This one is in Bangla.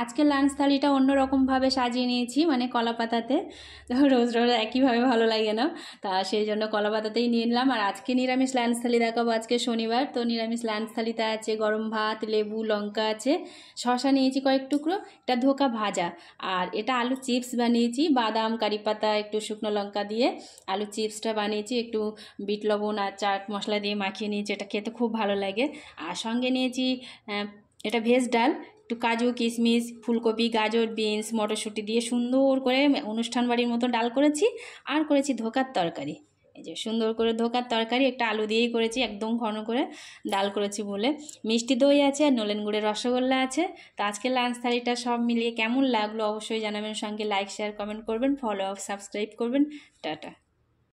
আজকে লাঞ্চ থালিটা অন্যরকমভাবে সাজিয়ে নিয়েছি মানে কলা পাতাতে রোজ রোজ একইভাবে ভালো লাগে না তা সেই জন্য কলা পাতাতেই নিয়ে নিলাম আর আজকে নিরামিষ লাঞ্চ থালি দেখাবো আজকে শনিবার তো নিরামিষ লাঞ্চ থালিতে আছে গরম ভাত লেবু লঙ্কা আছে শশা নিয়েছি কয়েক টুকরো এটা ধোকা ভাজা আর এটা আলু চিপস বানিয়েছি বাদাম কারি পাতা একটু শুকনো লঙ্কা দিয়ে আলু চিপসটা বানিয়েছি একটু বিট লবণ আর চাট মশলা দিয়ে মাখিয়ে নিয়েছি এটা খেতে খুব ভালো লাগে আর সঙ্গে নিয়েছি এটা ভেজ ডাল একটু কাজু কিশমিশ ফুলকপি গাজর বিনস মটরশুঁটি দিয়ে সুন্দর করে অনুষ্ঠান বাড়ির মতো ডাল করেছি আর করেছি ধোকার তরকারি এই যে সুন্দর করে ধোকার তরকারি একটা আলু দিয়েই করেছি একদম ঘন করে ডাল করেছি বলে মিষ্টি দই আছে আর নলেন গুড়ের রসগোল্লা আছে তো আজকে লাঞ্চ থালিটা সব মিলিয়ে কেমন লাগলো অবশ্যই জানাবেন সঙ্গে লাইক শেয়ার কমেন্ট করবেন ফলো আপ সাবস্ক্রাইব করবেন টাটা